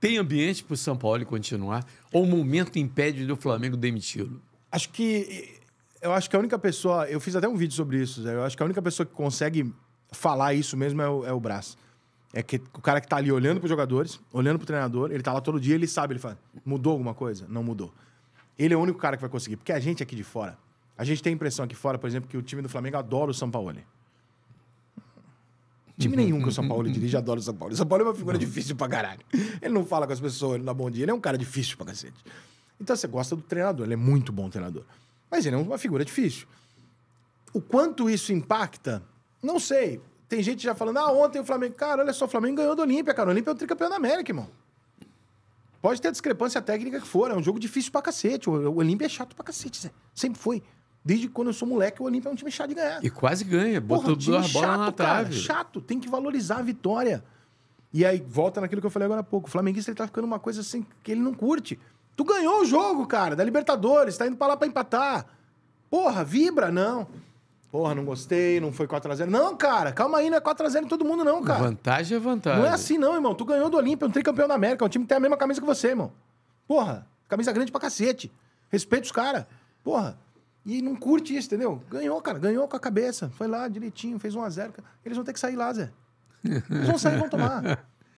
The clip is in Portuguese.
Tem ambiente para o São Paulo continuar? Ou o momento impede do Flamengo demiti-lo? Acho que. Eu acho que a única pessoa. Eu fiz até um vídeo sobre isso, Zé. Eu acho que a única pessoa que consegue falar isso mesmo é o, é o Brás. É que o cara que está ali olhando para os jogadores, olhando para o treinador, ele está lá todo dia, ele sabe, ele fala, mudou alguma coisa? Não mudou. Ele é o único cara que vai conseguir, porque a gente é aqui de fora, a gente tem a impressão aqui fora, por exemplo, que o time do Flamengo adora o São Paulo. Time uhum, nenhum que o São uhum, Paulo uhum. dirige adoro o São Paulo. O São Paulo é uma figura difícil pra caralho. Ele não fala com as pessoas, ele não dá bom dia. Ele é um cara difícil pra cacete. Então você gosta do treinador, ele é muito bom treinador. Mas ele é uma figura difícil. O quanto isso impacta, não sei. Tem gente já falando, ah, ontem o Flamengo. Cara, olha só, o Flamengo ganhou do Olímpia, cara. O Olímpia é o tricampeão da América, irmão. Pode ter a discrepância técnica que for, é um jogo difícil pra cacete. O Olímpia é chato pra cacete, Zé. Sempre foi. Desde quando eu sou moleque, o Olímpia é um time chato de ganhar. E quase ganha. Porra, botou duas bolas na cara, trave. Chato, tem que valorizar a vitória. E aí, volta naquilo que eu falei agora há pouco. O flamenguista ele tá ficando uma coisa assim que ele não curte. Tu ganhou o jogo, cara, da Libertadores, tá indo pra lá pra empatar. Porra, vibra, não. Porra, não gostei, não foi 4x0. Não, cara, calma aí, não é 4x0 em todo mundo, não, cara. Vantagem é vantagem. Não é assim, não, irmão. Tu ganhou do Olímpia, um tricampeão da América, um time que tem a mesma camisa que você, irmão. Porra, camisa grande pra cacete. Respeita os caras. Porra. E não curte isso, entendeu? Ganhou, cara. Ganhou com a cabeça. Foi lá direitinho, fez um a zero Eles vão ter que sair lá, Zé. Eles vão sair e vão tomar.